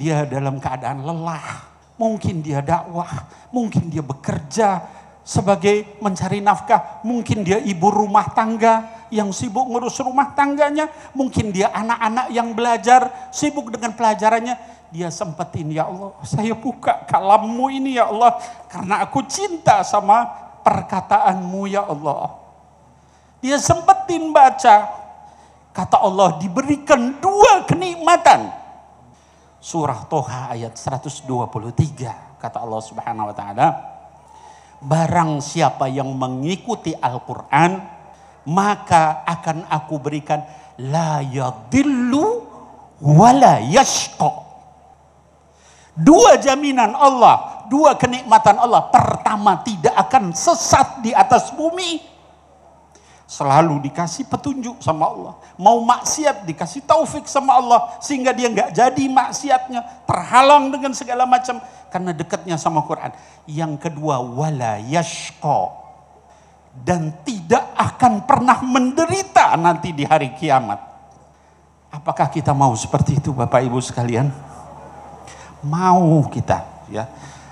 dia dalam keadaan lelah, mungkin dia dakwah, mungkin dia bekerja sebagai mencari nafkah, mungkin dia ibu rumah tangga yang sibuk ngurus rumah tangganya, mungkin dia anak-anak yang belajar sibuk dengan pelajarannya. Dia sempetin, ya Allah, saya buka kalammu ini ya Allah, karena aku cinta sama perkataanmu ya Allah. Dia sempetin baca, kata Allah diberikan dua kenikmatan surah Toha ayat 123 kata Allah Subhanahu wa taala barang siapa yang mengikuti Al-Qur'an maka akan aku berikan la yadillu wala yashqa dua jaminan Allah dua kenikmatan Allah pertama tidak akan sesat di atas bumi selalu dikasih petunjuk sama Allah. Mau maksiat dikasih taufik sama Allah sehingga dia nggak jadi maksiatnya, terhalang dengan segala macam karena dekatnya sama Quran. Yang kedua wala yashqa dan tidak akan pernah menderita nanti di hari kiamat. Apakah kita mau seperti itu Bapak Ibu sekalian? Mau kita ya.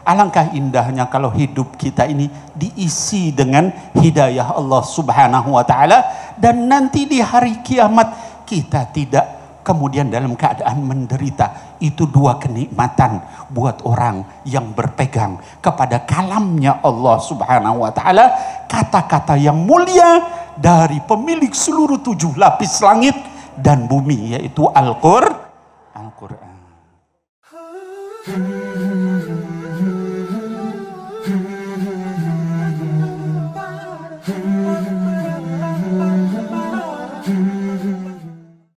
Alangkah indahnya kalau hidup kita ini diisi dengan hidayah Allah Subhanahu wa taala dan nanti di hari kiamat kita tidak kemudian dalam keadaan menderita. Itu dua kenikmatan buat orang yang berpegang kepada kalamnya Allah Subhanahu wa taala, kata-kata yang mulia dari pemilik seluruh tujuh lapis langit dan bumi yaitu Al-Qur'an. Al-Qur'an. Hmm.